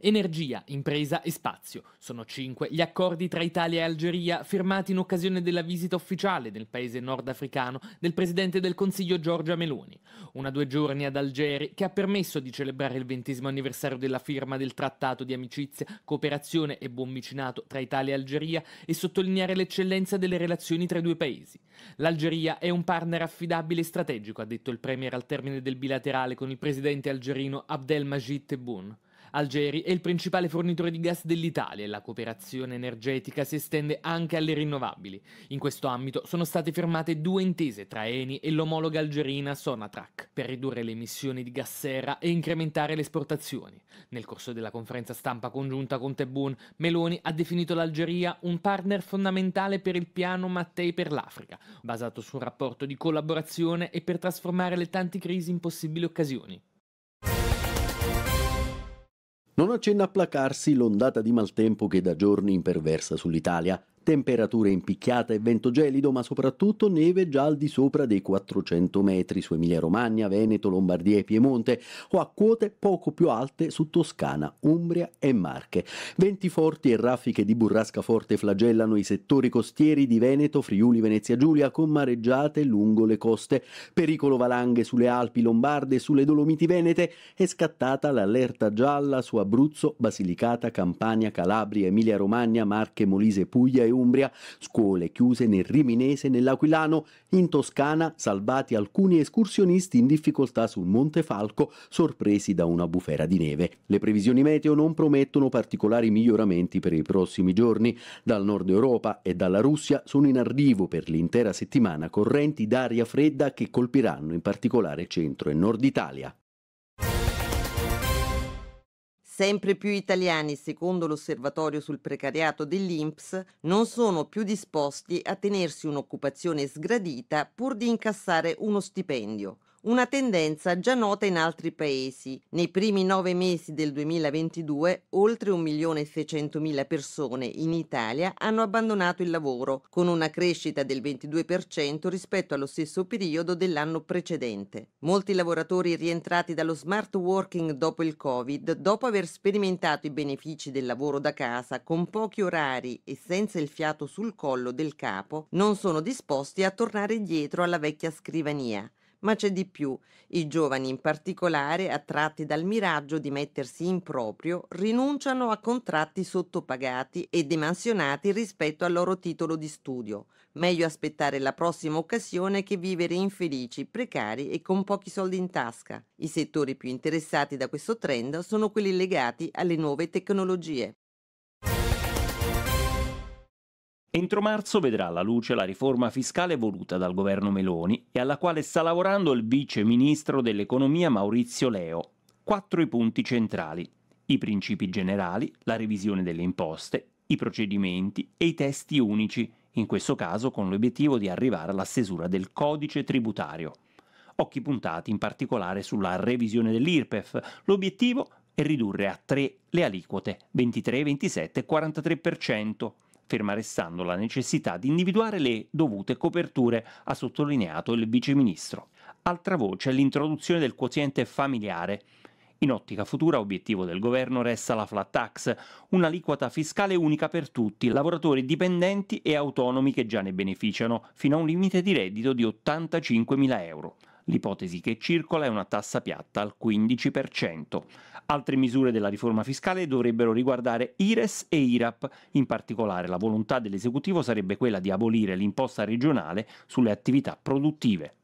Energia, impresa e spazio. Sono cinque gli accordi tra Italia e Algeria firmati in occasione della visita ufficiale nel paese nordafricano del presidente del Consiglio Giorgia Meloni. Una due giorni ad Algeri che ha permesso di celebrare il ventesimo anniversario della firma del trattato di amicizia, cooperazione e buon vicinato tra Italia e Algeria e sottolineare l'eccellenza delle relazioni tra i due paesi. L'Algeria è un partner affidabile e strategico, ha detto il Premier al termine del bilaterale con il presidente algerino Abdelmajid Tebboune. Algeri è il principale fornitore di gas dell'Italia e la cooperazione energetica si estende anche alle rinnovabili. In questo ambito sono state firmate due intese tra Eni e l'omologa algerina Sonatrack per ridurre le emissioni di gas serra e incrementare le esportazioni. Nel corso della conferenza stampa congiunta con Tebboon, Meloni ha definito l'Algeria un partner fondamentale per il piano Mattei per l'Africa, basato su un rapporto di collaborazione e per trasformare le tante crisi in possibili occasioni. Non accenna a placarsi l'ondata di maltempo che da giorni imperversa sull'Italia, temperature impicchiate e vento gelido, ma soprattutto neve già al di sopra dei 400 metri su Emilia-Romagna, Veneto, Lombardia e Piemonte o a quote poco più alte su Toscana, Umbria e Marche. Venti forti e raffiche di burrasca forte flagellano i settori costieri di Veneto, Friuli, Venezia Giulia con mareggiate lungo le coste. Pericolo valanghe sulle Alpi Lombarde e sulle Dolomiti Venete è scattata l'allerta gialla su Abruzzo, Basilicata, Campania, Calabria, Emilia-Romagna, Marche, Molise, Puglia e Umbria, scuole chiuse nel Riminese, nell'Aquilano, in Toscana salvati alcuni escursionisti in difficoltà sul Monte Falco, sorpresi da una bufera di neve. Le previsioni meteo non promettono particolari miglioramenti per i prossimi giorni. Dal nord Europa e dalla Russia sono in arrivo per l'intera settimana correnti d'aria fredda che colpiranno in particolare centro e nord Italia. Sempre più italiani, secondo l'osservatorio sul precariato dell'INPS, non sono più disposti a tenersi un'occupazione sgradita pur di incassare uno stipendio una tendenza già nota in altri paesi. Nei primi nove mesi del 2022 oltre 1.600.000 persone in Italia hanno abbandonato il lavoro, con una crescita del 22% rispetto allo stesso periodo dell'anno precedente. Molti lavoratori rientrati dallo smart working dopo il Covid, dopo aver sperimentato i benefici del lavoro da casa con pochi orari e senza il fiato sul collo del capo, non sono disposti a tornare indietro alla vecchia scrivania. Ma c'è di più, i giovani in particolare, attratti dal miraggio di mettersi in proprio, rinunciano a contratti sottopagati e demansionati rispetto al loro titolo di studio. Meglio aspettare la prossima occasione che vivere infelici, precari e con pochi soldi in tasca. I settori più interessati da questo trend sono quelli legati alle nuove tecnologie. Entro marzo vedrà la luce la riforma fiscale voluta dal governo Meloni e alla quale sta lavorando il vice ministro dell'economia Maurizio Leo. Quattro i punti centrali. I principi generali, la revisione delle imposte, i procedimenti e i testi unici, in questo caso con l'obiettivo di arrivare alla stesura del codice tributario. Occhi puntati in particolare sulla revisione dell'IRPEF. L'obiettivo è ridurre a 3 le aliquote 23, 27 e 43% ferma restando la necessità di individuare le dovute coperture, ha sottolineato il viceministro. Altra voce è l'introduzione del quoziente familiare. In ottica futura obiettivo del governo resta la flat tax, un'aliquota fiscale unica per tutti, lavoratori dipendenti e autonomi che già ne beneficiano, fino a un limite di reddito di 85.000 euro. L'ipotesi che circola è una tassa piatta al 15%. Altre misure della riforma fiscale dovrebbero riguardare IRES e IRAP. In particolare la volontà dell'esecutivo sarebbe quella di abolire l'imposta regionale sulle attività produttive.